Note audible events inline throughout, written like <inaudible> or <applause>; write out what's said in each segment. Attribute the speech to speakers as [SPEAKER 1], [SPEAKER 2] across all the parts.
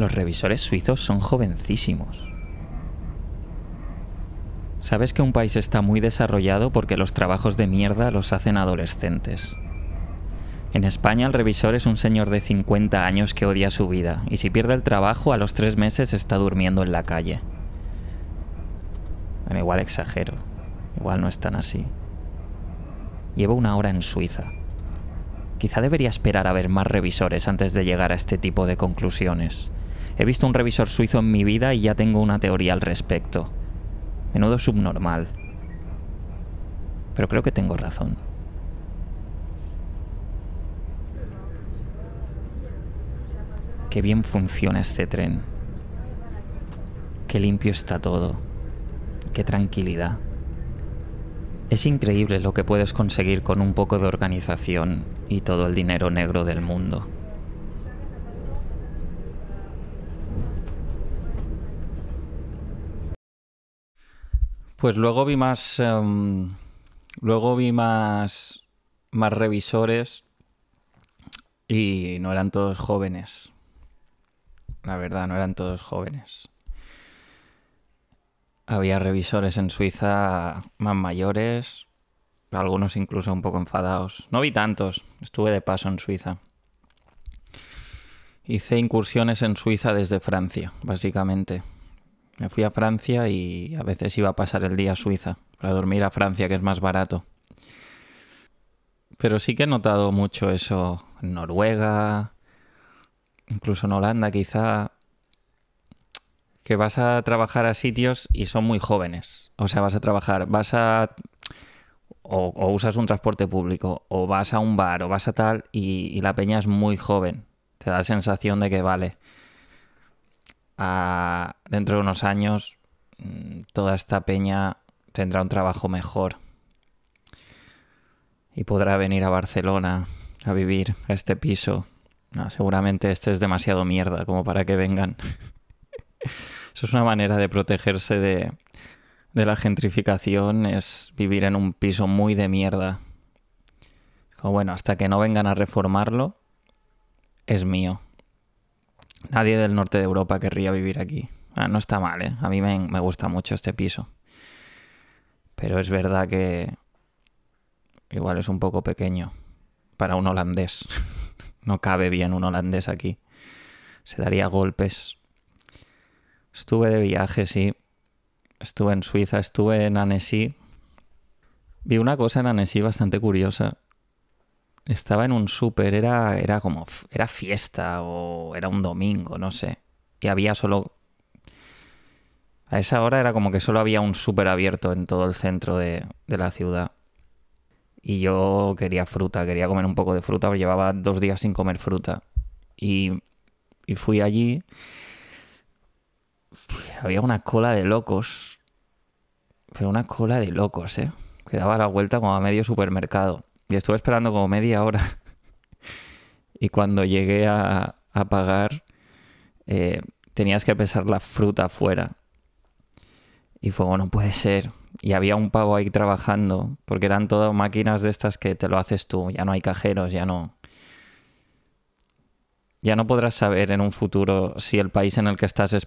[SPEAKER 1] Los revisores suizos son jovencísimos. Sabes que un país está muy desarrollado porque los trabajos de mierda los hacen adolescentes. En España el revisor es un señor de 50 años que odia su vida y si pierde el trabajo a los tres meses está durmiendo en la calle. Bueno, igual exagero, igual no es tan así. Llevo una hora en Suiza. Quizá debería esperar a ver más revisores antes de llegar a este tipo de conclusiones. He visto un revisor suizo en mi vida y ya tengo una teoría al respecto. Menudo subnormal. Pero creo que tengo razón. Qué bien funciona este tren. Qué limpio está todo. Qué tranquilidad. Es increíble lo que puedes conseguir con un poco de organización y todo el dinero negro del mundo. Pues luego vi más. Em, luego vi más. Más revisores. Y no eran todos jóvenes. La verdad, no eran todos jóvenes. Había revisores en Suiza más mayores. Algunos incluso un poco enfadados. No vi tantos. Estuve de paso en Suiza. Hice incursiones en Suiza desde Francia, básicamente. Me fui a Francia y a veces iba a pasar el día a Suiza para dormir a Francia, que es más barato. Pero sí que he notado mucho eso en Noruega, incluso en Holanda quizá, que vas a trabajar a sitios y son muy jóvenes. O sea, vas a trabajar, vas a... O, usas un transporte público, o vas a un bar, o vas a tal, y, y la peña es muy joven. Te da la sensación de que vale dentro de unos años mm, toda esta peña tendrá un trabajo mejor y podrá venir a Barcelona a vivir a este piso. seguramente este es demasiado mierda como para que vengan. <laughs> Eso es una manera de protegerse de, la gentrificación, es vivir en un piso muy de mierda. bueno, hasta que no vengan a reformarlo, es mío. Nadie del norte de Europa querría vivir aquí. no está mal, ¿eh? A mí me, me gusta mucho este piso. Pero es verdad que igual es un poco pequeño para un holandés. <laughs> no cabe bien un holandés aquí. Se daría golpes. Estuve de viaje, sí. Estuve en Suiza, estuve en Annecy. Vi una cosa en Annecy bastante curiosa. Estaba en un súper, era, era como, era fiesta o era un domingo, no sé. Y había solo... A esa hora era como que solo había un súper abierto en todo el centro de, la ciudad. Y yo quería fruta, quería comer un poco de fruta, pero pues llevaba dos días sin comer fruta. Y, y fui allí. Había una cola de locos. Pero una cola de locos, ¿eh? Que daba la vuelta como a medio supermercado. Y estuve esperando como media hora. <laughs> y cuando llegué a, pagar, eh, tenías que pesar la fruta afuera. Y fue, no puede ser. Y había un pavo ahí trabajando, porque eran todas máquinas de estas que te lo haces tú. Ya no hay cajeros, ya no. Ya no podrás saber en un futuro si el país en el que estás es,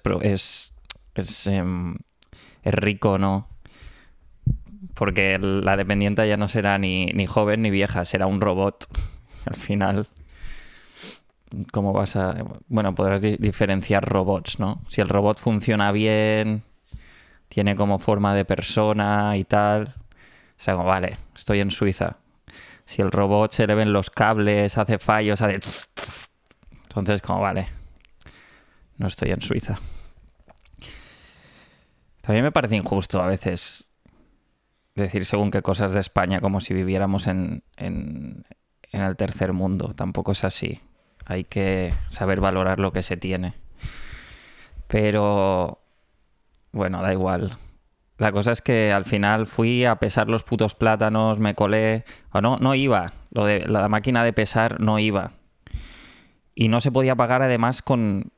[SPEAKER 1] es, em, es rico o no porque la dependiente ya no será ni, joven ni vieja, será un robot <laughs> al final. ¿Cómo vas a...? Bueno, podrás diferenciar robots, ¿no? Si el robot funciona bien, tiene como forma de persona y tal. O sea, como, vale, estoy en Suiza. Si el robot se le ven los cables, hace fallos, hace... Entonces, como, vale, no estoy en Suiza. También me parece injusto a veces decir según qué cosas de España como si viviéramos en, en, en el tercer mundo. Tampoco es así. Hay que saber valorar lo que se tiene. Pero bueno, da igual. La cosa es que al final fui a pesar los putos plátanos, me colé. O no, no iba. Lo de la máquina de pesar no iba. Y no se podía pagar además con,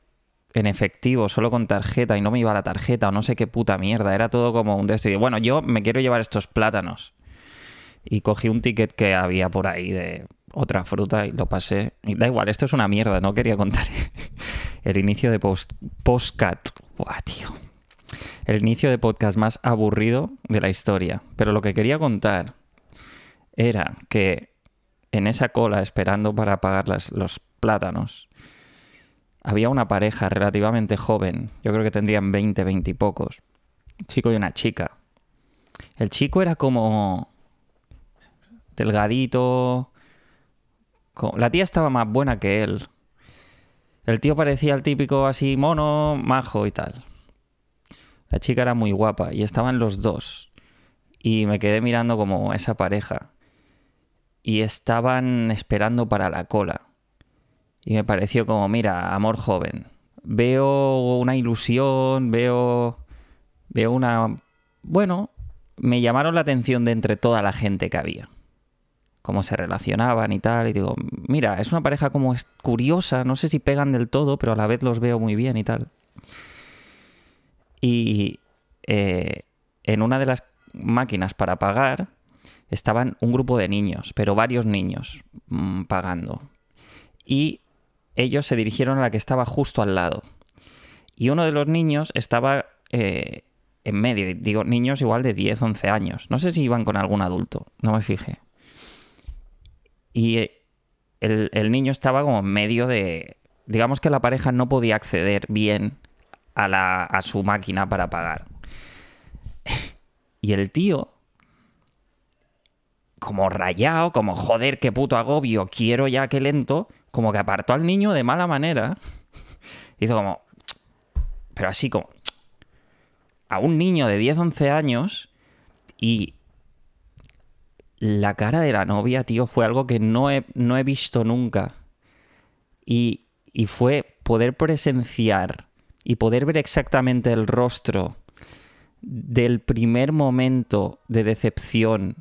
[SPEAKER 1] en efectivo, solo con tarjeta y no me iba la tarjeta o no sé qué puta mierda. Era todo como un destino. Bueno, yo me quiero llevar estos plátanos. Y cogí un ticket que había por ahí de otra fruta y lo pasé. Y da igual, esto es una mierda, no quería contar <laughs> el inicio de post postcat. tío. El inicio de podcast más aburrido de la historia. Pero lo que quería contar era que en esa cola esperando para pagar los plátanos, había una pareja relativamente joven, yo creo que tendrían 20, 20 y pocos, un chico y una chica. El chico era como delgadito, la tía estaba más buena que él. El tío parecía el típico así mono, majo y tal. La chica era muy guapa y estaban los dos. Y me quedé mirando como esa pareja. Y estaban esperando para la cola. Y me pareció como, mira, amor joven. Veo una ilusión, veo. Veo una. Bueno, me llamaron la atención de entre toda la gente que había. Cómo se relacionaban y tal. Y digo, mira, es una pareja como curiosa, no sé si pegan del todo, pero a la vez los veo muy bien y tal. Y eh, en una de las máquinas para pagar estaban un grupo de niños, pero varios niños mm, pagando. Y ellos se dirigieron a la que estaba justo al lado. Y uno de los niños estaba eh, en medio. Digo, niños igual de 10, 11 años. No sé si iban con algún adulto, no me fijé. Y eh, el, niño estaba como en medio de... Digamos que la pareja no podía acceder bien a, a su máquina para pagar. y el tío como rayado, como joder, qué puto agobio, quiero ya que lento, como que apartó al niño de mala manera. <laughs> Hizo como... Pero así como... A un niño de 10, 11 años y la cara de la novia, tío, fue algo que no he, visto nunca. Y, y, fue poder presenciar y poder ver exactamente el rostro del primer momento de decepción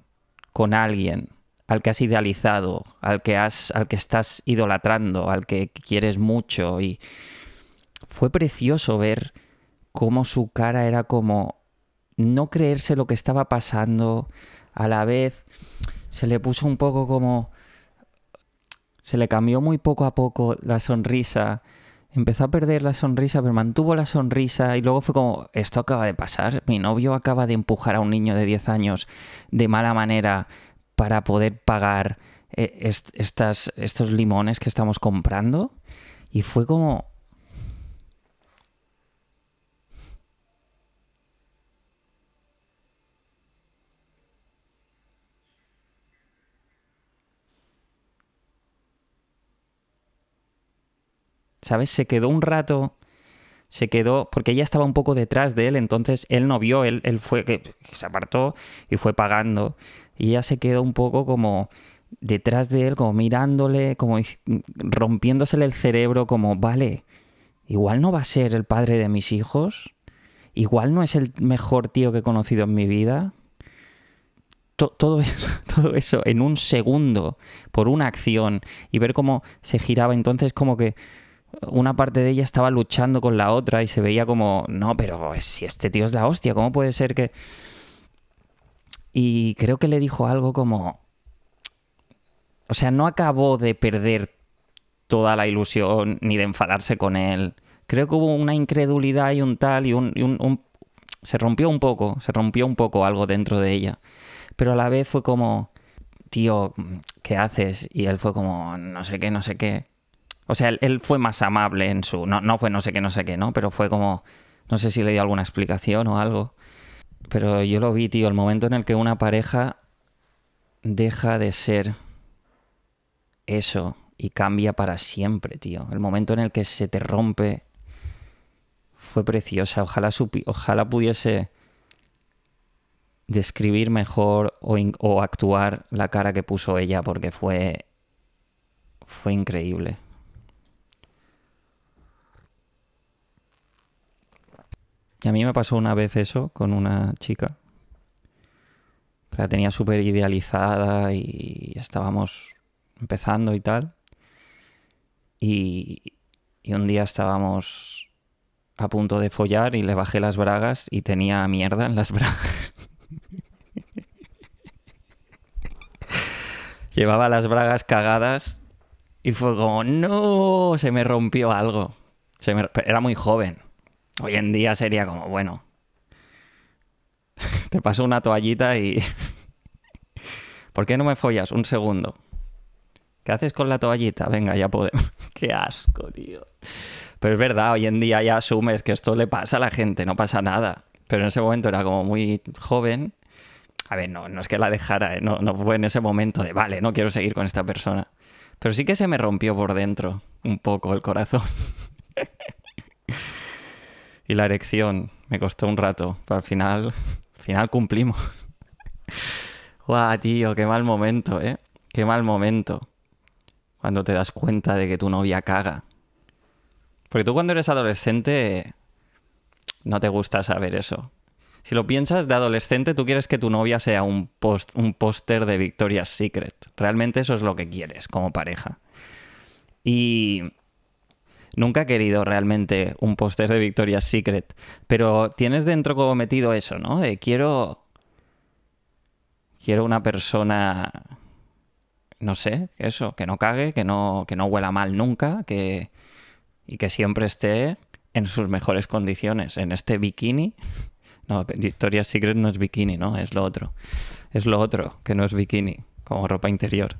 [SPEAKER 1] con alguien al que has idealizado, al que, has, al que estás idolatrando, al que quieres mucho. Y fue precioso ver cómo su cara era como no creerse lo que estaba pasando. A la vez se le puso un poco como... Se le cambió muy poco a poco la sonrisa. Empezó a perder la sonrisa, pero mantuvo la sonrisa y luego fue como, esto acaba de pasar. Mi novio acaba de empujar a un niño de 10 años de mala manera para poder pagar eh, estas, estos limones que estamos comprando. Y fue como... ¿Sabes? Se quedó un rato se quedó, porque ella estaba un poco detrás de él, entonces él no vio, él, fue que se apartó y fue pagando. Y ella se quedó un poco como detrás de él, como mirándole, como rompiéndosele el cerebro, como, vale, igual no va a ser el padre de mis hijos, igual no es el mejor tío que he conocido en mi vida. todo, eso, <laughs> todo eso en un segundo, por una acción, y ver cómo se giraba entonces como que una parte de ella estaba luchando con la otra y se veía como, no, pero si este tío es la hostia, ¿cómo puede ser que...? Y creo que le dijo algo como... O sea, no acabó de perder toda la ilusión ni de enfadarse con él. Creo que hubo una incredulidad y un tal y un... Se rompió un poco, se rompió un poco algo dentro de ella. Pero a la vez fue como, tío, ¿qué haces? Y él fue como, no sé qué, no sé qué o sea, él, fue más amable en su. No, no fue no sé qué, no sé qué, ¿no? Pero fue como. No sé si le dio alguna explicación o algo. Pero yo lo vi, tío, el momento en el que una pareja deja de ser eso y cambia para siempre, tío. El momento en el que se te rompe fue preciosa. Ojalá, ojalá pudiese describir mejor o, o actuar la cara que puso ella porque fue, fue increíble. Y a mí me pasó una vez eso con una chica. La tenía súper idealizada y estábamos empezando y tal. Y, un día estábamos a punto de follar y le bajé las bragas y tenía mierda en las <laughs> bragas. Llevaba las bragas cagadas y fue como, no, se me rompió algo. Era muy joven. Hoy en día sería como, bueno, <laughs> te paso una toallita y... <laughs> ¿Por qué no me follas? Un segundo. ¿Qué haces con la toallita? Venga, ya podemos. <laughs> qué asco, tío. Pero es verdad, hoy en día ya asumes que esto le pasa a la gente, no pasa nada. Pero en ese momento era como muy joven. A ver, no, no es que la dejara, ¿eh? no, no fue en ese momento de, vale, no quiero seguir con esta persona. Pero sí que se me rompió por dentro un poco el corazón y la erección. Me costó un rato, pero al final, <laughs> final cumplimos. <laughs> ¡Guau, tío! ¡Qué mal momento, eh! ¡Qué mal momento! Cuando te das cuenta de que tu novia caga. Porque tú cuando eres adolescente no te gusta saber eso. Si lo piensas, de adolescente tú quieres que tu novia sea un un póster de Victoria's Secret. Realmente eso es lo que quieres como pareja. Y Nunca he querido realmente un póster de Victoria's Secret, pero tienes dentro como metido eso, ¿no? quiero. Quiero una persona. No sé, eso, que no cague, que no, que no huela mal nunca, que. Y que siempre esté en sus mejores condiciones, en este bikini. <laughs> No, Victoria's Secret no es bikini, ¿no? Es lo otro. Es lo otro, que no es bikini, como ropa interior.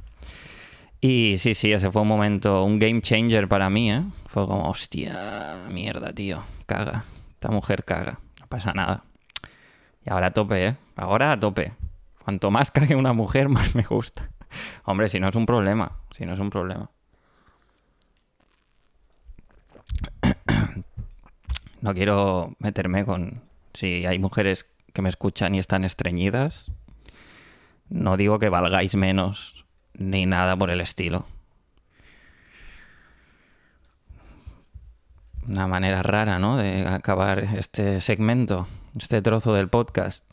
[SPEAKER 1] Y sí, sí, ese fue un momento, un game changer para mí, ¿eh? Fue como, hostia, mierda, tío, caga. Esta mujer caga, no pasa nada. Y ahora tope, ¿eh? Ahora a tope. Cuanto más cague una mujer, <laughs> más me gusta. Hombre, si no es un problema, si no es un problema. <coughs> No quiero meterme con si hay mujeres que me escuchan y están estreñidas. No digo que valgáis menos ni nada por el estilo. Una manera rara, ¿no? De acabar este segmento, este trozo del podcast.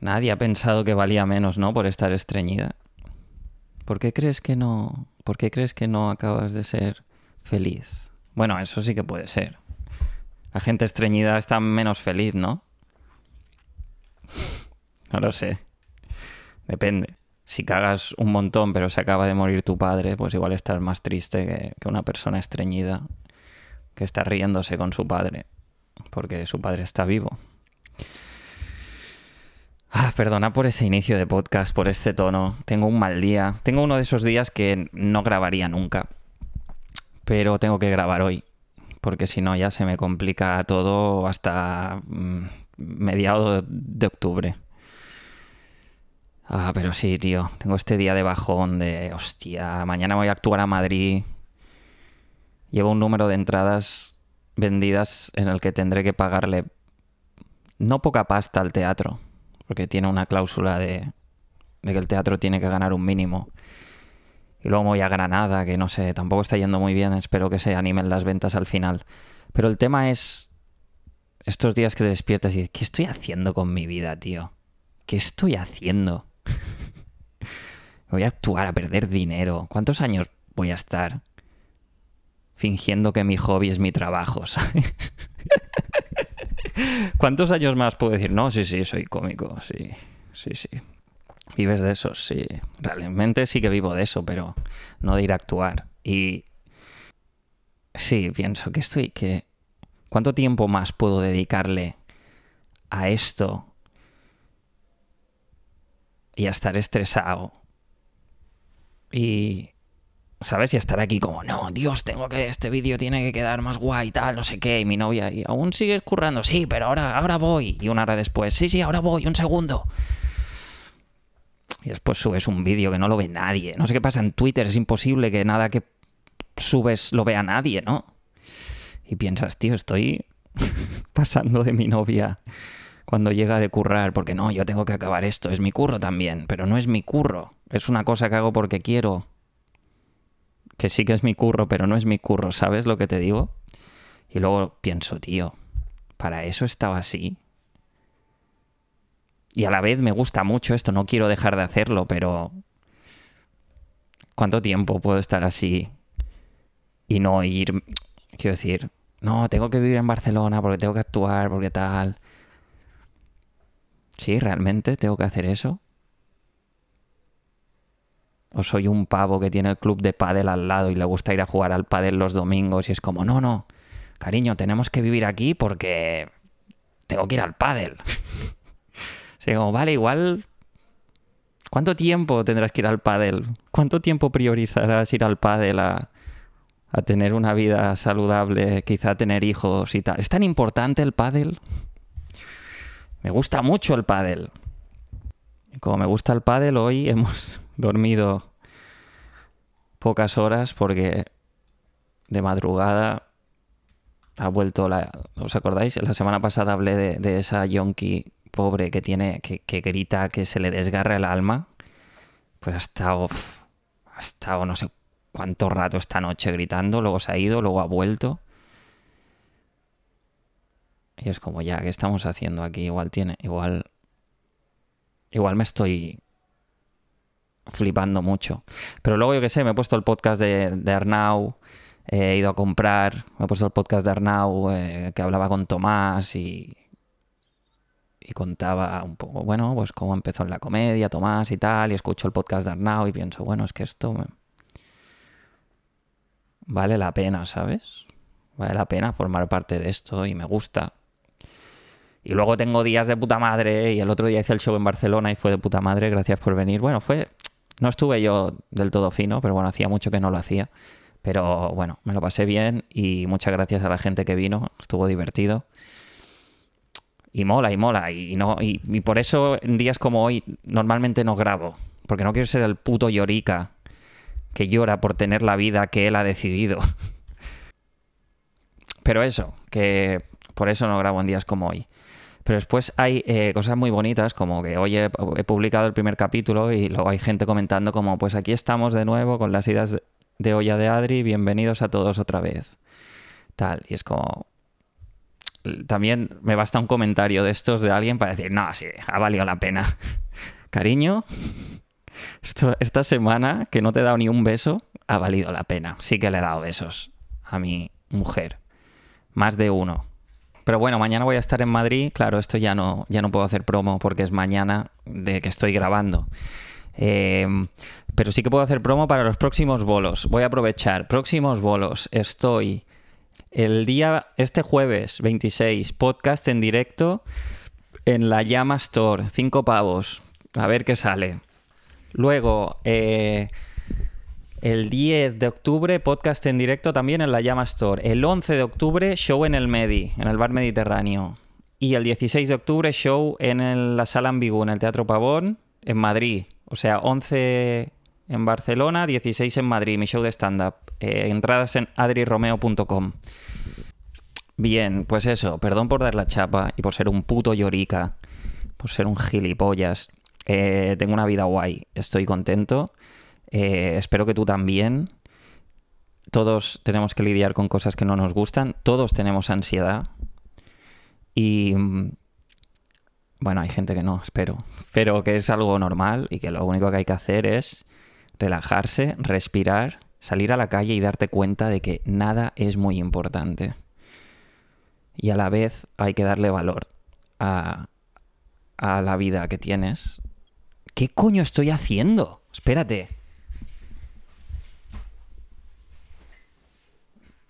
[SPEAKER 1] Nadie ha pensado que valía menos, ¿no? Por estar estreñida. ¿Por qué crees que no? ¿Por qué crees que no acabas de ser feliz? Bueno, eso sí que puede ser. La gente estreñida está menos feliz, ¿no? <laughs> No lo sé. Depende si cagas un montón pero se acaba de morir tu padre, pues igual estás más triste que, una persona estreñida que está riéndose con su padre, porque su padre está vivo. Ah, perdona por ese inicio de podcast, por este tono. Tengo un mal día. Tengo uno de esos días que no grabaría nunca. Pero tengo que grabar hoy. Porque si no, ya se me complica todo hasta mm, mediados de octubre. Ah, pero sí, tío. Tengo este día de bajón de, hostia, mañana voy a actuar a Madrid. Llevo un número de entradas vendidas en el que tendré que pagarle no poca pasta al teatro, porque tiene una cláusula de, que el teatro tiene que ganar un mínimo. Y luego voy a Granada, que no sé, tampoco está yendo muy bien, espero que se animen las ventas al final. Pero el tema es estos días que te despiertas y dices, ¿qué estoy haciendo con mi vida, tío? ¿Qué estoy haciendo? <laughs> voy a actuar a perder dinero. ¿Cuántos años voy a estar fingiendo que mi hobby es mi trabajo, <laughs> ¿Cuántos años más puedo decir? No, sí, sí, soy cómico, sí, sí, sí. ¿Vives de eso? Sí. Realmente sí que vivo de eso, pero no de ir a actuar. Y sí, pienso que estoy, que... ¿Cuánto tiempo más puedo dedicarle a esto y a estar estresado. Y, ¿sabes? Y estar aquí como, no, Dios, tengo que, este vídeo tiene que quedar más guay, y tal, no sé qué, y mi novia, y aún sigues currando, sí, pero ahora, ahora voy, y una hora después, sí, sí, ahora voy, un segundo. Y después subes un vídeo que no lo ve nadie. No sé qué pasa en Twitter, es imposible que nada que subes lo vea nadie, ¿no? Y piensas, tío, estoy <laughs> pasando de mi novia cuando llega de currar, porque no, yo tengo que acabar esto, es mi curro también, pero no es mi curro, es una cosa que hago porque quiero, que sí que es mi curro, pero no es mi curro, ¿sabes lo que te digo? Y luego pienso, tío, para eso estaba así. Y a la vez me gusta mucho esto, no quiero dejar de hacerlo, pero ¿cuánto tiempo puedo estar así y no ir? Quiero decir, no, tengo que vivir en Barcelona porque tengo que actuar, porque tal. ¿Sí? ¿Realmente tengo que hacer eso? ¿O soy un pavo que tiene el club de pádel al lado y le gusta ir a jugar al pádel los domingos y es como, no, no, cariño, tenemos que vivir aquí porque tengo que ir al pádel? Así <laughs> como, vale, igual... ¿Cuánto tiempo tendrás que ir al pádel? ¿Cuánto tiempo priorizarás ir al pádel a, a tener una vida saludable, quizá tener hijos y tal? ¿Es tan importante el pádel? Me gusta mucho el pádel. Como me gusta el pádel, hoy <laughs> hemos dormido pocas horas porque de madrugada ha vuelto la... ¿Os acordáis? La semana pasada hablé de, esa yonki pobre que tiene, que, grita que se le desgarra el alma. Pues ha estado, ha estado no sé cuánto rato esta noche gritando, luego se ha ido, luego ha vuelto. Y es como, ya, ¿qué estamos haciendo aquí? Igual tiene, igual. Igual me estoy flipando mucho. Pero luego, yo qué sé, me he puesto el podcast de, Arnau, eh, he ido a comprar, me he puesto el podcast de Arnau eh, que hablaba con Tomás y, y contaba un poco, bueno, pues cómo empezó en la comedia, Tomás y tal, y escucho el podcast de Arnau y pienso, bueno, es que esto vale la pena, ¿sabes? Vale la pena formar parte de esto y me gusta. Y luego tengo días de puta madre y el otro día hice el show en Barcelona y fue de puta madre, gracias por venir. Bueno, fue... No estuve yo del todo fino, pero bueno, hacía mucho que no lo hacía. Pero bueno, me lo pasé bien y muchas gracias a la gente que vino, estuvo divertido. Y mola, y mola. Y, no, y, y, por eso en días como hoy normalmente no grabo, porque no quiero ser el puto llorica que llora por tener la vida que él ha decidido. <laughs> Pero eso, que por eso no grabo en días como hoy. Pero después hay eh, cosas muy bonitas, como que hoy he, publicado el primer capítulo y luego hay gente comentando como, pues aquí estamos de nuevo con las idas de olla de Adri, bienvenidos a todos otra vez. Tal, y es como... También me basta un comentario de estos de alguien para decir, no, sí, ha valido la pena. <laughs> Cariño, esta semana que no te he dado ni un beso, ha valido la pena. Sí que le he dado besos a mi mujer. Más de uno. Pero bueno, mañana voy a estar en Madrid. Claro, esto ya no, ya no puedo hacer promo porque es mañana de que estoy grabando. Em, pero sí que puedo hacer promo para los próximos bolos. Voy a aprovechar. Próximos bolos. Estoy el día, este jueves 26, podcast en directo en la Llama Store. Cinco pavos. A ver qué sale. Luego, eh, el 10 de octubre, podcast en directo también en la Llama Store. El 11 de octubre, show en el Medi, en el Bar Mediterráneo. Y el 16 de octubre, show en la Sala Ambigú, en el Teatro Pavón, en Madrid. O sea, 11 en Barcelona, 16 en Madrid, mi show de stand-up. Eh, entradas en adriromeo.com. Bien, pues eso, perdón por dar la chapa y por ser un puto llorica, por ser un gilipollas. Eh, tengo una vida guay, estoy contento. Eh, espero que tú también. Todos tenemos que lidiar con cosas que no nos gustan. Todos tenemos ansiedad. Y mm, bueno, hay gente que no, espero. Pero que es algo normal y que lo único que hay que hacer es relajarse, respirar, salir a la calle y darte cuenta de que nada es muy importante. Y a la vez hay que darle valor a, a la vida que tienes. ¿Qué coño estoy haciendo? Espérate.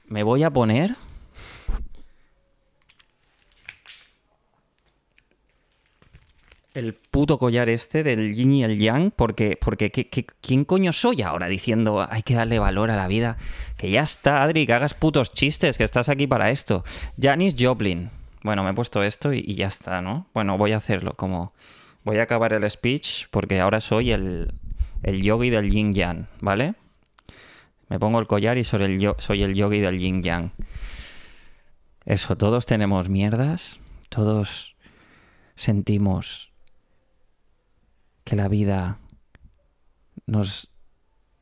[SPEAKER 1] Me voy a poner... El puto collar este del yin y el yang, porque, porque quién coño soy ahora diciendo hay que darle valor a la vida? Que ya está, Adri, que hagas putos chistes, que estás aquí para esto. Janis Joplin. Bueno, me he puesto esto y, ya está, ¿no? Bueno, voy a hacerlo como... Voy a acabar el speech porque ahora soy el, el del yin yang, ¿vale? Me pongo el collar y soy el, yogi del yin yang. Eso, todos tenemos mierdas, todos sentimos que la vida nos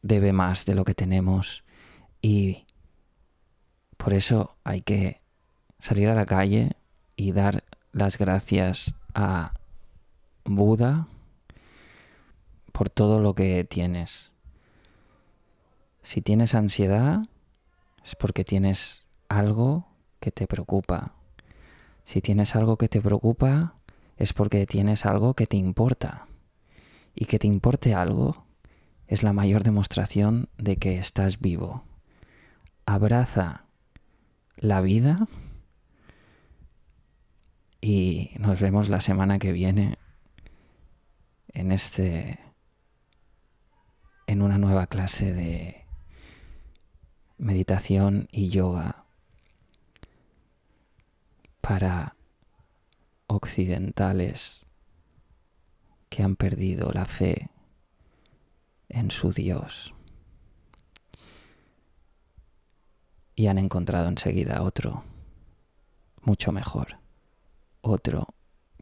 [SPEAKER 1] debe más de lo que tenemos y por eso hay que salir a la calle y dar las gracias a Buda por todo lo que tienes. Si tienes ansiedad, es porque tienes algo que te preocupa. Si tienes algo que te preocupa, es porque tienes algo que te importa. Y que te importe algo es la mayor demostración de que estás vivo. Abraza la vida y nos vemos la semana que viene en este en una nueva clase de meditación y yoga para occidentales que han perdido la fe en su Dios y han encontrado enseguida otro, mucho mejor, otro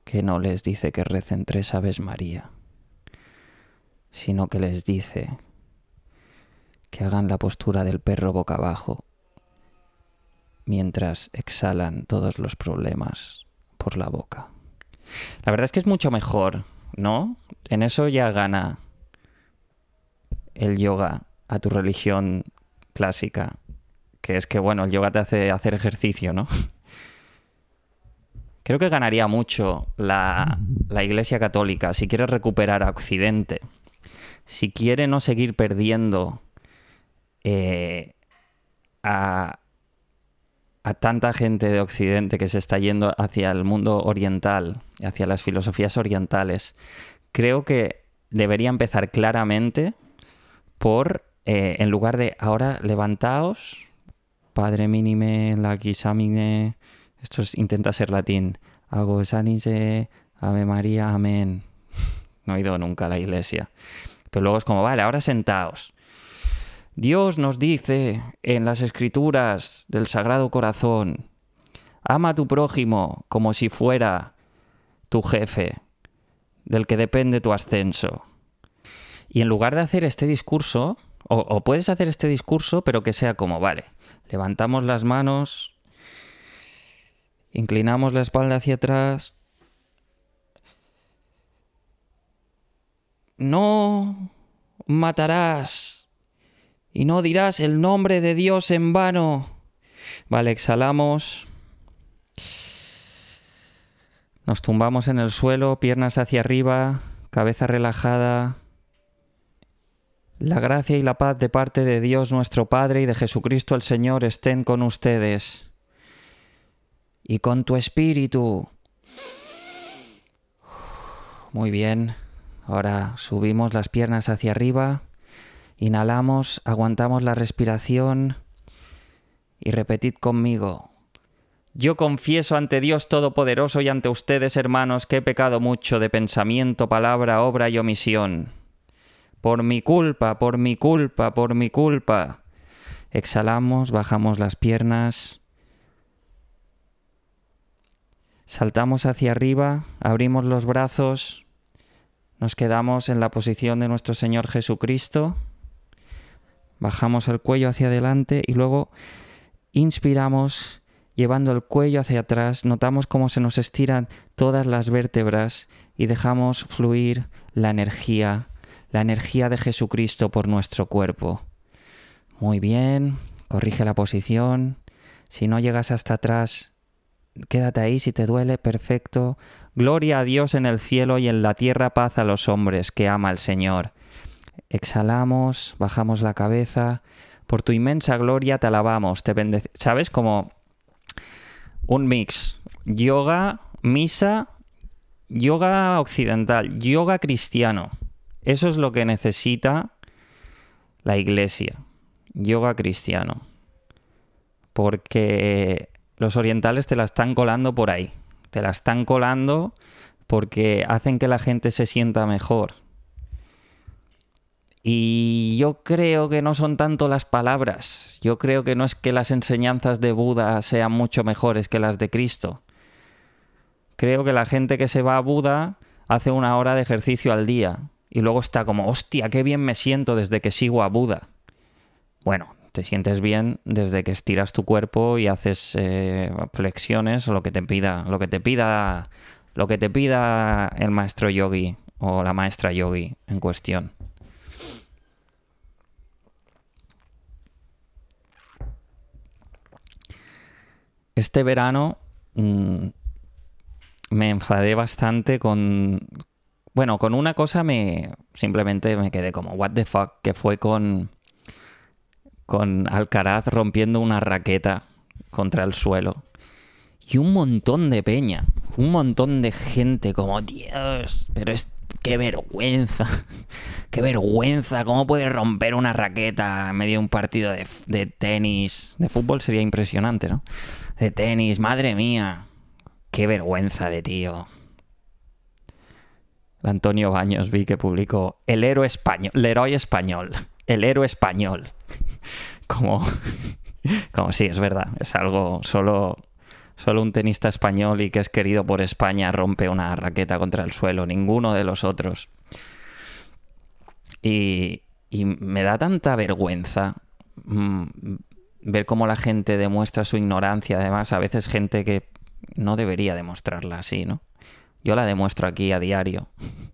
[SPEAKER 1] que no les dice que recen tres aves María, sino que les dice que hagan la postura del perro boca abajo mientras exhalan todos los problemas por la boca. La verdad es que es mucho mejor, ¿no? En eso ya gana el yoga a tu religión clásica, que es que, bueno, el yoga te hace hacer ejercicio, ¿no? <laughs> Creo que ganaría mucho la, la Iglesia Católica si quiere recuperar a Occidente, si quiere no seguir perdiendo eh, a, tanta gente de Occidente que se está yendo hacia el mundo oriental, hacia las filosofías orientales, creo que debería empezar claramente por, eh, en lugar de ahora levantaos, padre mínime, la quisamine, esto intenta ser latín, agosanice, ave María, amén. <laughs> No he ido nunca a la iglesia. Pero luego es como, vale, ahora sentaos. Dios nos dice en las escrituras del Sagrado Corazón, ama a tu prójimo como si fuera tu jefe, del que depende tu ascenso. Y en lugar de hacer este discurso, o, o puedes hacer este discurso, pero que sea como, vale, levantamos las manos, inclinamos la espalda hacia atrás, no matarás y no dirás el nombre de Dios en vano. Vale, exhalamos. Nos tumbamos en el suelo, piernas hacia arriba, cabeza relajada. La gracia y la paz de parte de Dios nuestro Padre y de Jesucristo el Señor estén con ustedes. Y con tu espíritu. Muy bien. Ahora subimos las piernas hacia arriba Inhalamos, aguantamos la respiración y repetid conmigo. Yo confieso ante Dios Todopoderoso y ante ustedes, hermanos, que he pecado mucho de pensamiento, palabra, obra y omisión. Por mi culpa, por mi culpa, por mi culpa. Exhalamos, bajamos las piernas. Saltamos hacia arriba, abrimos los brazos, nos quedamos en la posición de nuestro Señor Jesucristo bajamos el cuello hacia adelante y luego inspiramos llevando el cuello hacia atrás, notamos cómo se nos estiran todas las vértebras y dejamos fluir la energía, la energía de Jesucristo por nuestro cuerpo. Muy bien, corrige la posición. Si no llegas hasta atrás, quédate ahí si te duele, perfecto. Gloria a Dios en el cielo y en la tierra paz a los hombres que ama el Señor. Exhalamos, bajamos la cabeza. Por tu inmensa gloria te alabamos, te bendecimos. ¿Sabes? Como un mix. Yoga, misa, yoga occidental, yoga cristiano. Eso es lo que necesita la iglesia. Yoga cristiano. Porque los orientales te la están colando por ahí. Te la están colando porque hacen que la gente se sienta mejor. Y yo creo que no son tanto las palabras, yo creo que no es que las enseñanzas de Buda sean mucho mejores que las de Cristo. Creo que la gente que se va a Buda hace una hora de ejercicio al día y luego está como, hostia, qué bien me siento desde que sigo a Buda. Bueno, te sientes bien desde que estiras tu cuerpo y haces eh, flexiones o lo que te pida, lo que te pida, lo que te pida el maestro yogi o la maestra yogi en cuestión. este verano mm, me enfadé bastante con... Bueno, con una cosa me... Simplemente me quedé como, what the fuck, que fue con... Con Alcaraz rompiendo una raqueta contra el suelo. Y un montón de peña. Un montón de gente como, Dios, pero es... Qué vergüenza. <laughs> Qué vergüenza. ¿Cómo puede romper una raqueta en medio de un partido de, de tenis? De fútbol sería impresionante, ¿no? de tenis, madre mía. Qué vergüenza de tío. Antonio Baños vi que publicó El héroe español, el héroe español, el héroe español. <laughs> Como, <laughs> como sí, es verdad, es algo solo, solo un tenista español y que es querido por España rompe una raqueta contra el suelo, ninguno de los otros. Y, y me da tanta vergüenza mm, ver cómo la gente demuestra su ignorancia, además, a veces gente que no debería demostrarla así, ¿no? Yo la demuestro aquí a diario. <laughs>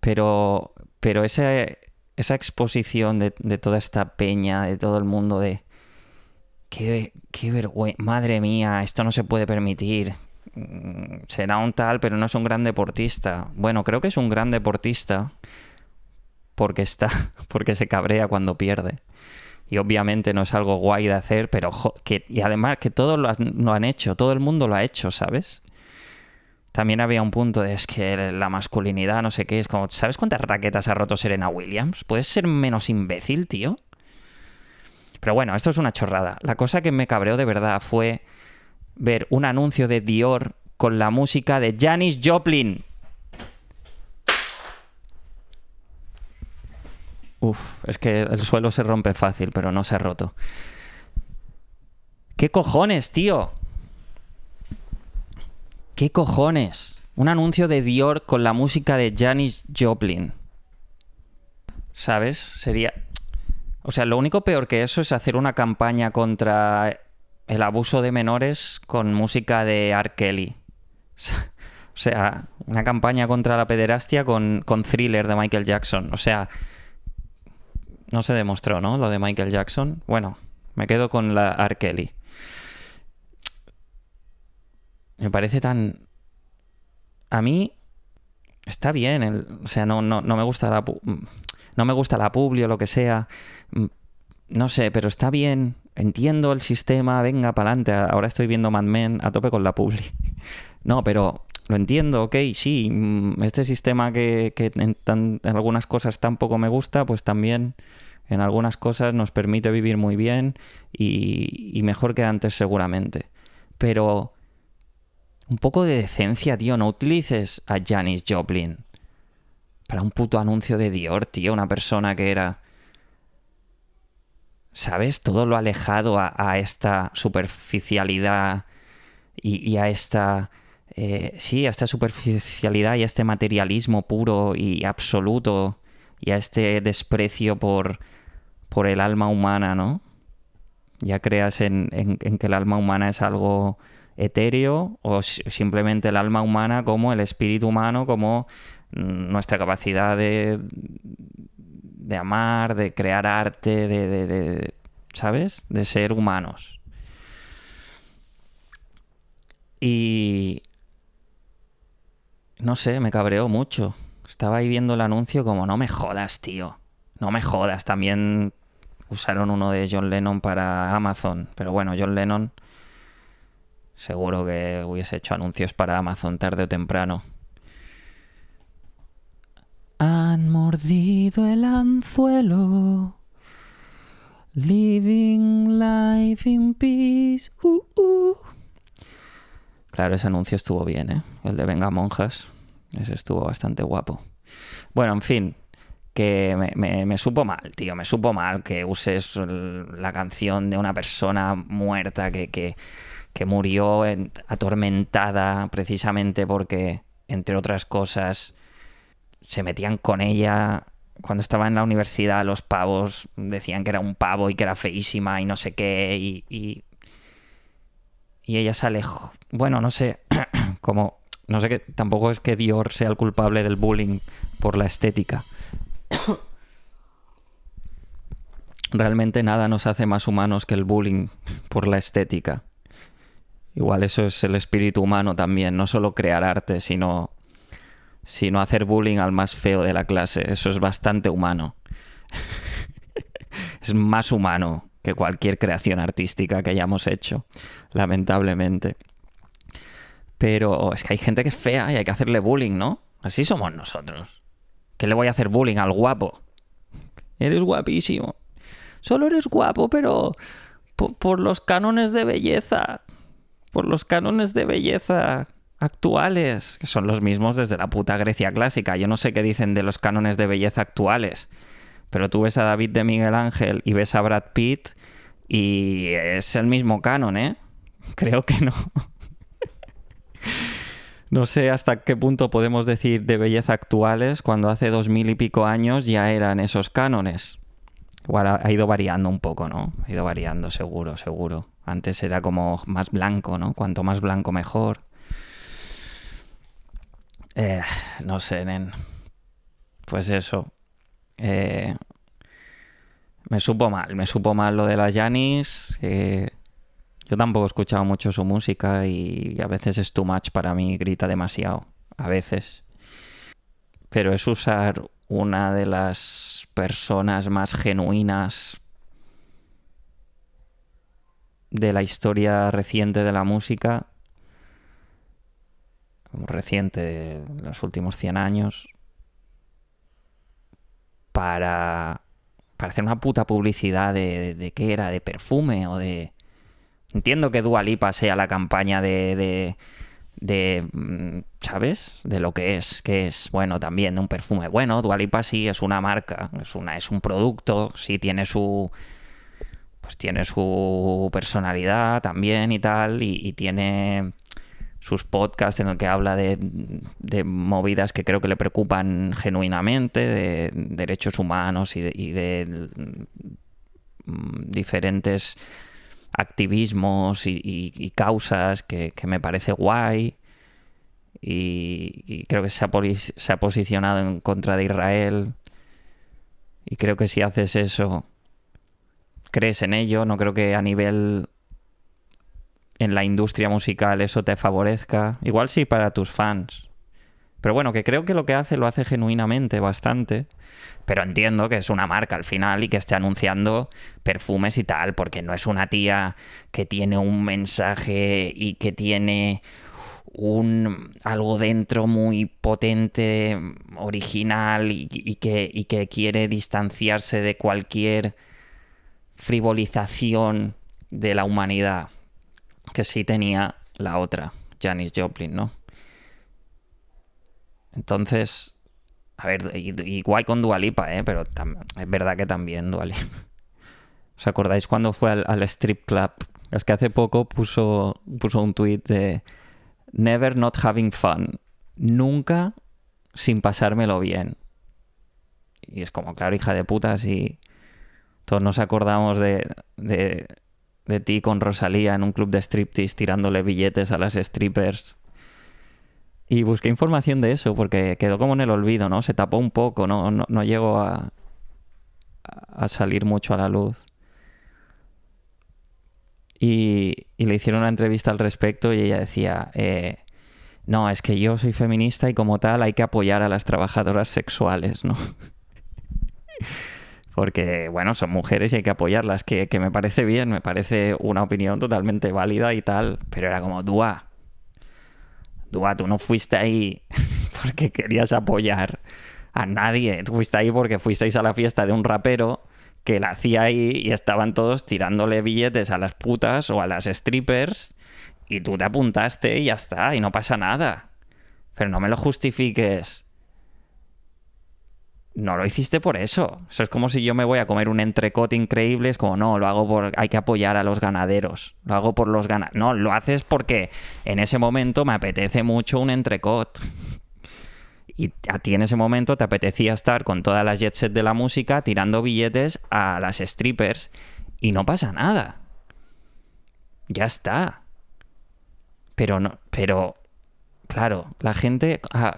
[SPEAKER 1] Pero, pero esa exposición de, toda esta peña, de todo el mundo, de qué, qué vergüenza, madre mía, esto no se puede permitir. Mm, será un tal, pero no es un gran deportista. Bueno, creo que es un gran deportista porque está, <laughs> porque se cabrea cuando pierde y obviamente no es algo guay de hacer, pero y además que todos lo, han, hecho, todo el mundo lo ha hecho, ¿sabes? También había un punto de es que la masculinidad, no sé qué, es como, ¿sabes cuántas raquetas ha roto Serena Williams? ¿Puedes ser menos imbécil, tío? Pero bueno, esto es una chorrada. La cosa que me cabreó de verdad fue ver un anuncio de Dior con la música de Janis Joplin. Uf, es que el suelo se rompe fácil, pero no se ha roto. ¿Qué cojones, tío? ¿Qué cojones? Un anuncio de Dior con la música de Janis Joplin. ¿Sabes? Sería... O sea, lo único peor que eso es hacer una campaña contra el abuso de menores con música de R. Kelly. <laughs> O sea, una campaña contra la pederastia con, con thriller de Michael Jackson. O sea, no se demostró, ¿no? Lo de Michael Jackson. Bueno, me quedo con la R. Kelly. Me parece tan. A mí está bien, o sea, no, no, me gusta la mm, no me gusta la publi o lo que sea. Mm, no sé, pero está bien. Entiendo el sistema, venga para adelante. Ahora estoy viendo Mad Men a tope con la publi. <laughs> No, pero lo entiendo, ok, sí, mm, este sistema que, en, algunas cosas tampoco me gusta, pues también en algunas cosas nos permite vivir muy bien y, mejor que antes seguramente. Pero un poco de decencia, tío, no utilices a Janis Joplin para un puto anuncio de Dior, tío, una persona que era... ¿Sabes? Todo lo alejado a, esta superficialidad y a esta eh, sí, a esta superficialidad y a este materialismo puro y absoluto y a este desprecio por, por el alma humana, ¿no? Ya creas en, que el alma humana es algo etéreo o simplemente el alma humana como el espíritu humano, como mm, nuestra capacidad de, amar, de crear arte, de, ¿sabes? De ser humanos. Y, no sé, me cabreó mucho. Estaba ahí viendo el anuncio como, no me jodas, tío. No me jodas. También usaron uno de John Lennon para Amazon. Pero bueno, John Lennon seguro que hubiese hecho anuncios para Amazon tarde o temprano. Han mordido el anzuelo. Living life in peace. Uh, uh. Claro, ese anuncio estuvo bien, ¿eh? el de Venga Monjas. Ese estuvo bastante guapo. Bueno, en fin, que me, supo mal, tío, me supo mal que uses la canción de una persona muerta que, que, murió atormentada precisamente porque, entre otras cosas, se metían con ella. Cuando estaba en la universidad, los pavos decían que era un pavo y que era feísima y no sé qué. Y, y, ella se alejó. Bueno, no sé, cómo <clears throat> no sé que tampoco es que Dior sea el culpable del bullying por la estética. Realmente nada nos hace más humanos que el bullying por la estética. Igual eso es el espíritu humano también, no solo crear arte, sino, sino hacer bullying al más feo de la clase. Eso es bastante humano. <laughs> es más humano que cualquier creación artística que hayamos hecho, lamentablemente. Pero es que hay gente que es fea y hay que hacerle bullying, ¿no? Así somos nosotros. ¿Qué le voy a hacer bullying al guapo? Eres guapísimo. Solo eres guapo, pero por, los cánones de belleza. Por los cánones de belleza actuales, que son los mismos desde la puta Grecia clásica. Yo no sé qué dicen de los cánones de belleza actuales, pero tú ves a David de Miguel Ángel y ves a Brad Pitt y es el mismo canon, ¿eh? <laughs> Creo que no. No sé hasta qué punto podemos decir de belleza actuales cuando hace dos mil y pico años ya eran esos cánones. Igual ha, ido variando un poco, ¿no? Ha ido variando, seguro, seguro. Antes era como más blanco, ¿no? Cuanto más blanco mejor. Eh, no sé, nen. Pues eso. Eh, me supo mal, me supo mal lo de las Janis. Eh, yo tampoco he escuchado mucho su música y a veces es too much para mí, grita demasiado. A veces. Pero es usar una de las personas más genuinas de la historia reciente de la música, reciente de los últimos 100 años, para, para hacer una puta publicidad de, de qué era, de perfume o de... Entiendo que Dualipa sea la campaña de, de, mm, ¿Sabes? De lo que es, que es, bueno, también de un perfume. Bueno, Dualipa sí es una marca, es, una, es un producto, sí tiene su. Pues tiene su personalidad también y tal, y, tiene sus podcasts en el que habla de, de, movidas que creo que le preocupan genuinamente, de derechos humanos y de mm, diferentes activismos y, causas que, me parece guay. Y, creo que se ha, posicionado en contra de Israel. Y creo que si haces eso, crees en ello. No creo que a nivel en la industria musical eso te favorezca. Igual si para tus fans. Pero bueno, que creo que lo que hace lo hace genuinamente bastante. Pero entiendo que es una marca al final y que esté anunciando perfumes y tal, porque no es una tía que tiene un mensaje y que tiene un algo dentro muy potente, original y, que, que quiere distanciarse de cualquier frivolización de la humanidad que sí tenía la otra, Janis Joplin, ¿no? Entonces, a ver, y, con Dualipa, ¿eh? pero es verdad que también Dualipa. <laughs> ¿Os acordáis cuando fue al, strip club? Es que hace poco puso, puso un tweet de Never not having fun. Nunca sin pasármelo bien. Y es como, claro, hija de puta, si todos nos acordamos de, de, de ti con Rosalía en un club de striptease tirándole billetes a las strippers y busqué información de eso porque quedó como en el olvido, ¿no? Se tapó un poco, no, no, llegó a, salir mucho a la luz. Y, le hicieron una entrevista al respecto y ella decía, eh, no, es que yo soy feminista y como tal hay que apoyar a las trabajadoras sexuales, ¿no? <laughs> Porque, bueno, son mujeres y hay que apoyarlas, que, me parece bien, me parece una opinión totalmente válida y tal, pero era como, dual tú no fuiste ahí <laughs> porque querías apoyar a nadie. Tú fuiste ahí porque fuisteis a la fiesta de un rapero que la hacía ahí y estaban todos tirándole billetes a las putas o a las strippers y tú te apuntaste y ya está, y no pasa nada. Pero no me lo justifiques no lo hiciste por eso. Eso es como si yo me voy a comer un entrecot increíble, es como, no, lo hago por, hay que apoyar a los ganaderos, lo hago por los ganaderos. No, lo haces porque en ese momento me apetece mucho un entrecot. Y a ti en ese momento te apetecía estar con todas las jet de la música tirando billetes a las strippers y no pasa nada. Ya está. Pero no, pero claro, la gente ah,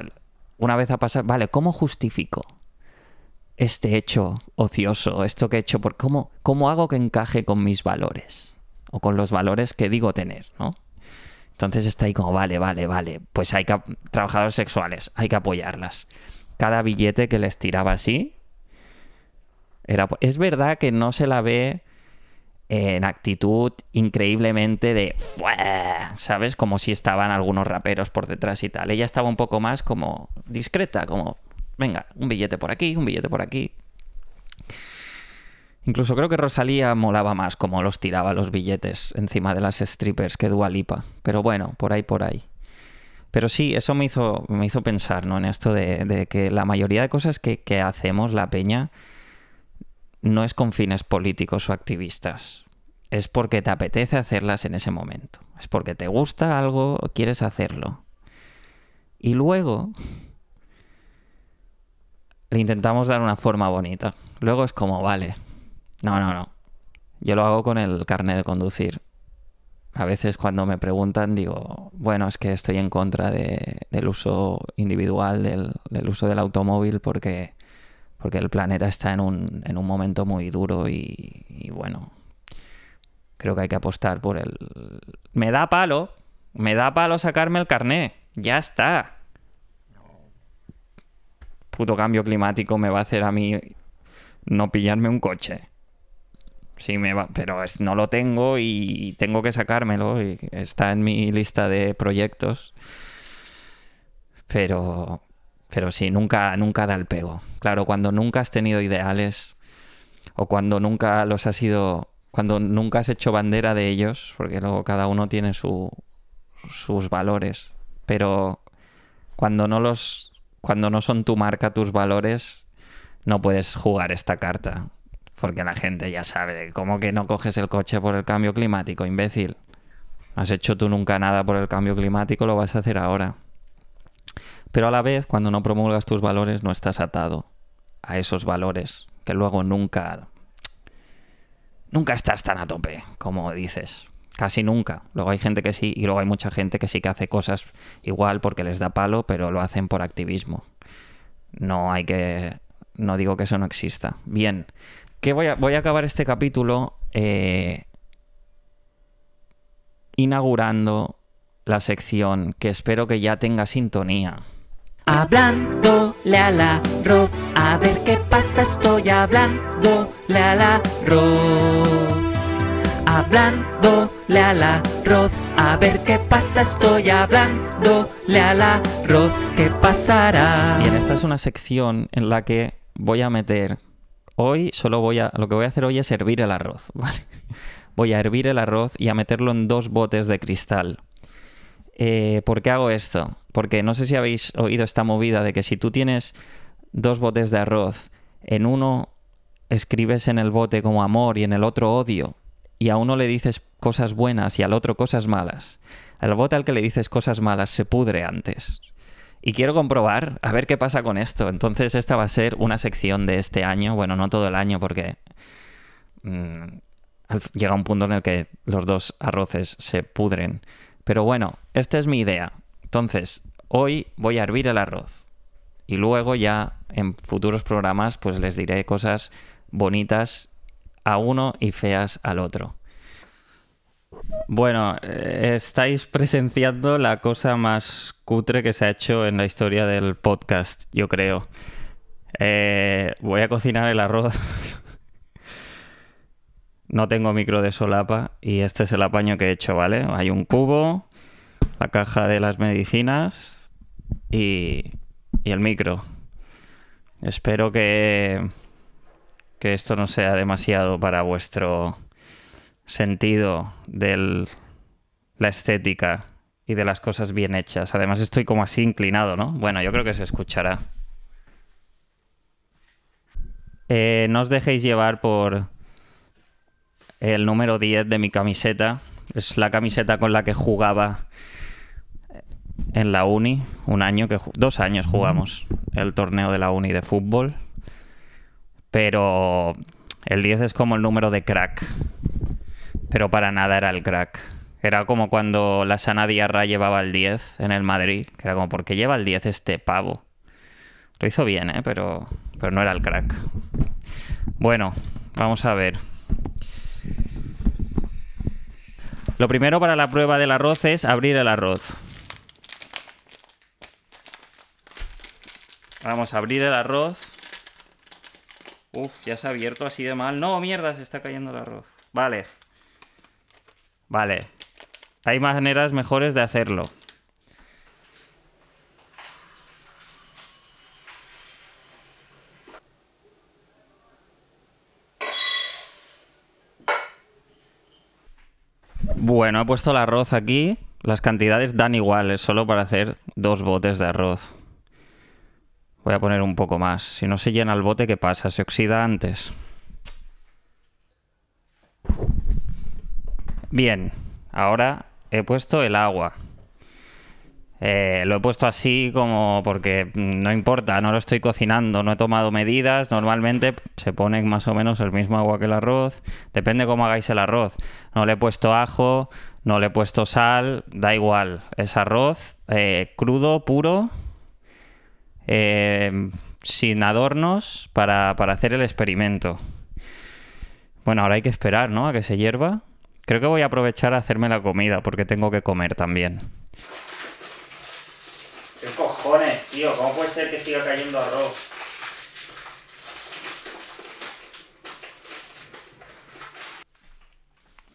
[SPEAKER 1] una vez ha pasado, vale, ¿cómo justifico? este hecho ocioso, esto que he hecho, por cómo, cómo hago que encaje con mis valores o con los valores que digo tener, ¿no? Entonces está ahí como, vale, vale, vale, pues hay que, trabajadores sexuales, hay que apoyarlas. Cada billete que les tiraba así, era, es verdad que no se la ve en actitud increíblemente de, ¿sabes? Como si estaban algunos raperos por detrás y tal. Ella estaba un poco más como discreta, como, venga, un billete por aquí, un billete por aquí. Incluso creo que Rosalía molaba más como los tiraba los billetes encima de las strippers que Dua Lipa. Pero bueno, por ahí, por ahí. Pero sí, eso me hizo, me hizo pensar, ¿no? En esto de, que la mayoría de cosas que, hacemos la peña no es con fines políticos o activistas. Es porque te apetece hacerlas en ese momento. Es porque te gusta algo o quieres hacerlo. Y luego, le intentamos dar una forma bonita. Luego es como, vale, no, no, no. Yo lo hago con el carnet de conducir. A veces cuando me preguntan digo, bueno, es que estoy en contra del uso individual, del, uso del automóvil, porque, porque el planeta está en un, en un momento muy duro y, y, bueno, creo que hay que apostar por el... Me da palo, me da palo sacarme el carnet! ya está puto cambio climático me va a hacer a mí no pillarme un coche. Sí, me va, pero es, no lo tengo y tengo que sacármelo. Y está en mi lista de proyectos. Pero, pero sí, nunca, nunca da el pego. Claro, cuando nunca has tenido ideales o cuando nunca los has sido cuando nunca has hecho bandera de ellos, porque luego cada uno tiene su, sus valores, pero cuando no los cuando no son tu marca, tus valores, no puedes jugar esta carta. Porque la gente ya sabe, ¿cómo que no coges el coche por el cambio climático, imbécil? No has hecho tú nunca nada por el cambio climático, lo vas a hacer ahora. Pero a la vez, cuando no promulgas tus valores, no estás atado a esos valores, que luego nunca... Nunca estás tan a tope, como dices casi nunca. Luego hay gente que sí, y luego hay mucha gente que sí que hace cosas igual porque les da palo, pero lo hacen por activismo. No hay que. No digo que eso no exista. Bien. Que voy a, voy a acabar este capítulo eh, inaugurando la sección que espero que ya tenga sintonía. Hablando, a la a ver qué pasa, estoy hablando, a la hablándole al arroz. A ver qué pasa, estoy hablándole al arroz. ¿Qué pasará? Bien, esta es una sección en la que voy a meter. Hoy solo voy a. Lo que voy a hacer hoy es hervir el arroz, <laughs> ¿vale? Voy a hervir el arroz y a meterlo en dos botes de cristal. Eh, ¿Por qué hago esto? Porque no sé si habéis oído esta movida de que si tú tienes dos botes de arroz, en uno escribes en el bote como amor y en el otro odio, y a uno le dices cosas buenas y al otro cosas malas, al bote al que le dices cosas malas se pudre antes. Y quiero comprobar a ver qué pasa con esto. Entonces esta va a ser una sección de este año, bueno, no todo el año porque mm, llega un punto en el que los dos arroces se pudren. Pero bueno, esta es mi idea. Entonces, hoy voy a hervir el arroz. Y luego ya en futuros programas pues les diré cosas bonitas a uno y feas al otro. Bueno, eh, estáis presenciando la cosa más cutre que se ha hecho en la historia del podcast, yo creo. Eh, voy a cocinar el arroz. <laughs> no tengo micro de solapa y este es el apaño que he hecho, ¿vale? Hay un cubo, la caja de las medicinas y, y el micro. Espero que que esto no sea demasiado para vuestro sentido de la estética y de las cosas bien hechas. Además estoy como así inclinado, ¿no? Bueno, yo creo que se escuchará. Eh, no os dejéis llevar por el número 10 de mi camiseta. Es la camiseta con la que jugaba en la uni, un año que dos años jugamos el torneo de la uni de fútbol. Pero el 10 es como el número de crack. Pero para nada era el crack. Era como cuando la sana Diarra llevaba el 10 en el Madrid. Que era como, ¿por qué lleva el 10 este pavo? Lo hizo bien, ¿eh? Pero, pero no era el crack. Bueno, vamos a ver. Lo primero para la prueba del arroz es abrir el arroz. Vamos a abrir el arroz. Uf, ya se ha abierto así de mal. No, mierda, se está cayendo el arroz. Vale. Vale. Hay maneras mejores de hacerlo. Bueno, he puesto el arroz aquí. Las cantidades dan iguales, solo para hacer dos botes de arroz. Voy a poner un poco más. Si no se llena el bote, ¿qué pasa? Se oxida antes. Bien, ahora he puesto el agua. Eh, lo he puesto así como porque no importa, no lo estoy cocinando, no he tomado medidas. Normalmente se pone más o menos el mismo agua que el arroz. Depende cómo hagáis el arroz. No le he puesto ajo, no le he puesto sal, da igual. Es arroz eh, crudo, puro Em, sin adornos para, para hacer el experimento. Bueno, ahora hay que esperar, ¿no? A que se hierva. Creo que voy a aprovechar a hacerme la comida porque tengo que comer también. ¿Qué cojones, tío? ¿Cómo puede ser que siga cayendo arroz?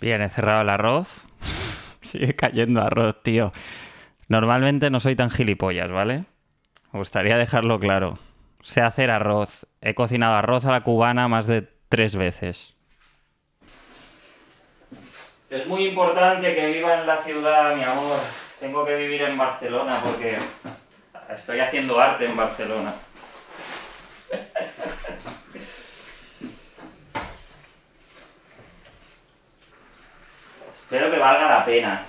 [SPEAKER 1] Bien, he cerrado el arroz. <laughs> Sigue cayendo arroz, tío. Normalmente no soy tan gilipollas, ¿vale? me gustaría dejarlo claro. Sé hacer arroz. He cocinado arroz a la cubana más de tres veces. Es muy importante que viva en la ciudad, mi amor. Tengo que vivir en Barcelona porque estoy haciendo arte en Barcelona. <laughs> Espero que valga la pena.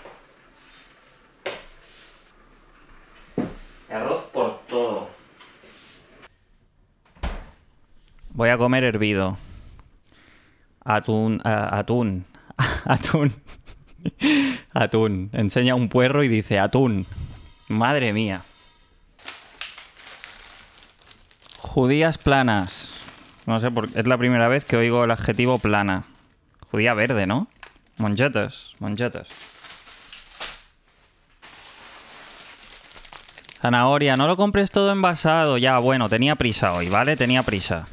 [SPEAKER 1] Arroz por todo. Voy a comer hervido. Atún, atún, <laughs> atún, atún. Enseña un puerro y dice atún. Madre mía. Judías planas. No sé por es la primera vez que oigo el adjetivo plana. Judía verde, ¿no? Monchetas, monchetas. Zanahoria, no lo compres todo envasado. Ya, bueno, tenía prisa hoy, ¿vale? Tenía prisa.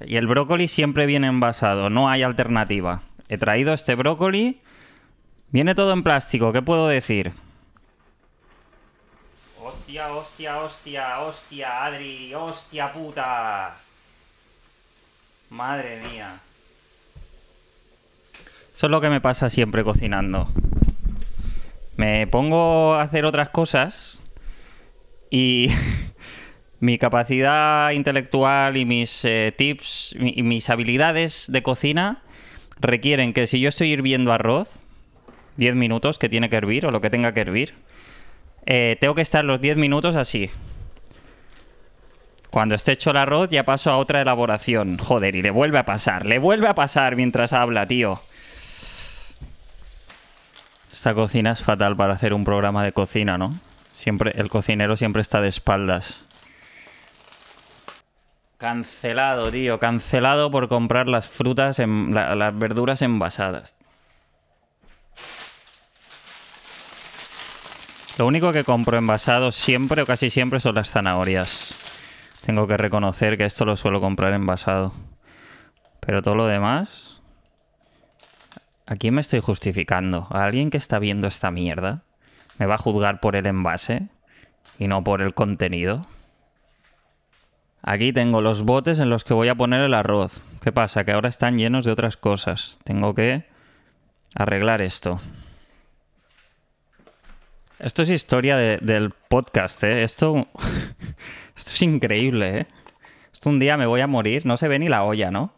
[SPEAKER 1] Y el brócoli siempre viene envasado, no hay alternativa. He traído este brócoli. Viene todo en plástico, ¿qué puedo decir? Hostia, hostia, hostia, hostia, Adri, hostia puta. Madre mía. Eso es lo que me pasa siempre cocinando. Me pongo a hacer otras cosas y <laughs> mi capacidad intelectual y mis eh, tips y mis habilidades de cocina requieren que si yo estoy hirviendo arroz, 10 minutos que tiene que hervir o lo que tenga que hervir, eh, tengo que estar los 10 minutos así. Cuando esté hecho el arroz ya paso a otra elaboración. Joder, y le vuelve a pasar, le vuelve a pasar mientras habla, tío. Esta cocina es fatal para hacer un programa de cocina, ¿no? Siempre, el cocinero siempre está de espaldas. Cancelado, tío. Cancelado por comprar las frutas, en, las verduras envasadas. Lo único que compro envasado siempre o casi siempre son las zanahorias. Tengo que reconocer que esto lo suelo comprar envasado. Pero todo lo demás... ¿A quién me estoy justificando? ¿A alguien que está viendo esta mierda? ¿Me va a juzgar por el envase? ¿Y no por el contenido? Aquí tengo los botes en los que voy a poner el arroz. ¿Qué pasa? Que ahora están llenos de otras cosas. Tengo que arreglar esto. Esto es historia del podcast, ¿eh? Esto, <laughs> esto es increíble, ¿eh? Esto un día me voy a morir. No se ve ni la olla, ¿no?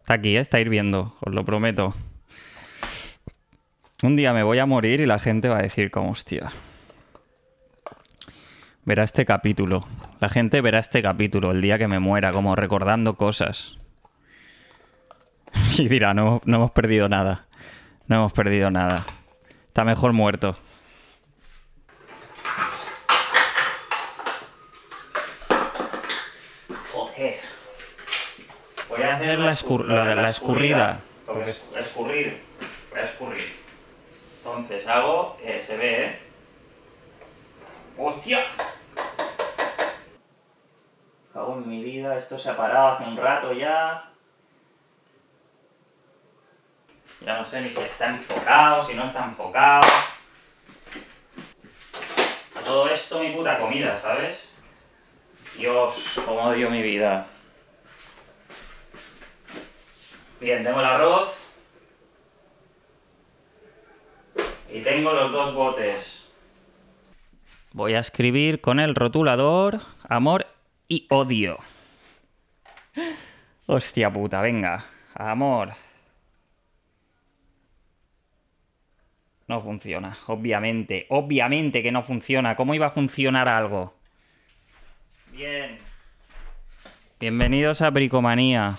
[SPEAKER 1] Está aquí, ¿eh? está hirviendo, os lo prometo un día me voy a morir y la gente va a decir como, hostia. Verá este capítulo. La gente verá este capítulo el día que me muera, como recordando cosas. <laughs> Y dirá, no, no hemos perdido nada. No hemos perdido nada. Está mejor muerto. Joder. Voy a hacer la, la, escurrida. escurrir. Voy a escurrir. Entonces hago eh, ve, ¿eh? ¡Hostia! Cago en mi vida, esto se ha parado hace un rato ya. Ya no sé ni si está enfocado, si no está enfocado. todo esto mi puta comida, ¿sabes? Dios, como odio mi vida. Bien, tengo el arroz. Y tengo los dos botes. Voy a escribir con el rotulador amor y odio. Hostia puta, venga. Amor. No funciona, obviamente. Obviamente que no funciona. ¿Cómo iba a funcionar algo? Bien. Bienvenidos a Bricomanía.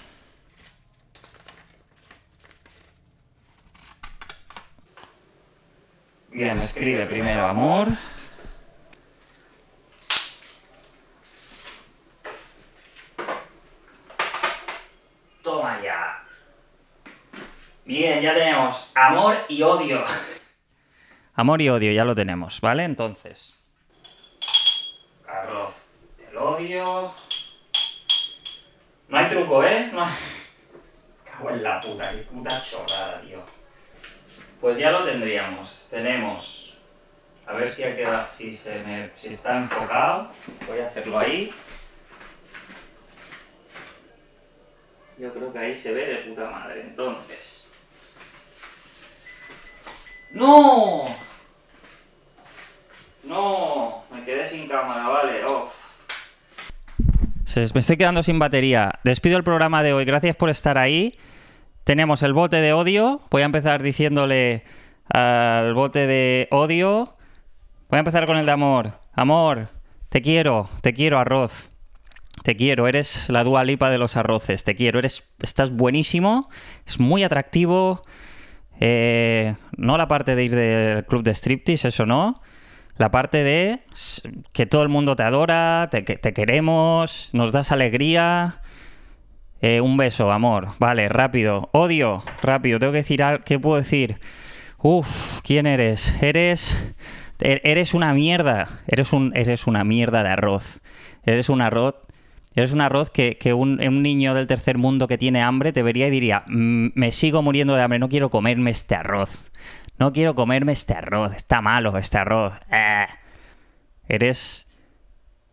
[SPEAKER 1] Bien, escribe primero amor. Toma ya. Bien, ya tenemos amor y odio. Amor y odio, ya lo tenemos, ¿vale? Entonces. Arroz. El odio. No hay truco, ¿eh? No <laughs> Cago en la puta, qué puta chorrada, tío. Pues ya lo tendríamos. Tenemos, a ver si, ha quedado, si, se me, está enfocado, voy a hacerlo ahí. Yo creo que ahí se ve de puta madre, entonces. ¡No! ¡No! Me quedé sin cámara, vale, off. Oh. Me estoy quedando sin batería. Despido el programa de hoy. Gracias por estar ahí. Tenemos el bote de odio. Voy a empezar diciéndole al bote de odio. Voy a empezar con el de amor. Amor, te quiero, te quiero, arroz. Te quiero, eres la dua lipa de los arroces. Te quiero, eres, estás buenísimo, es muy atractivo. Eh, no la parte de ir del club de striptease, eso no. La parte de que todo el mundo te adora, te queremos, nos das alegría, eh, un beso, amor. Vale, rápido. Odio, rápido. Tengo que decir, ¿qué puedo decir? Uf, ¿quién eres? Eres... Er-, eres una mierda. Eres, un, una mierda de arroz. Eres un arroz... Eres un arroz que, un, niño del tercer mundo que tiene hambre te vería y diría, mm, me sigo muriendo de hambre, no quiero comerme este arroz. No quiero comerme este arroz, está malo este arroz. Eh. Eres...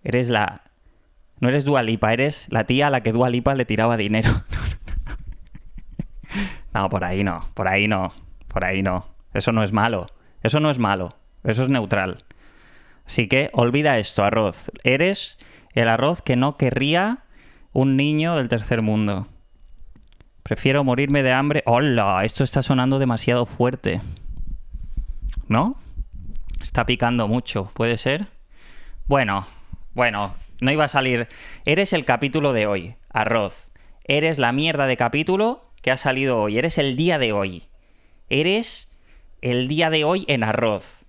[SPEAKER 1] Eres la... No eres Dualipa, eres la tía a la que Dualipa le tiraba dinero. <laughs> no, por ahí no, por ahí no, por ahí no. Eso no es malo, eso no es malo, eso es neutral. Así que olvida esto, arroz. Eres el arroz que no querría un niño del tercer mundo. Prefiero morirme de hambre. ¡Hola! Esto está sonando demasiado fuerte. ¿No? Está picando mucho, ¿puede ser? Bueno, bueno, no iba a salir, eres el capítulo de hoy, arroz. Eres la mierda de capítulo que ha salido hoy, eres el día de hoy. Eres el día de hoy en arroz.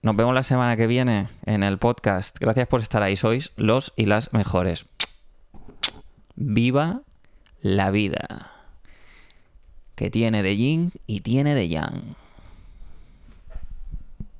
[SPEAKER 1] Nos vemos la semana que viene en el podcast. Gracias por estar ahí, sois los y las mejores. Viva la vida que tiene de yin y tiene de yang.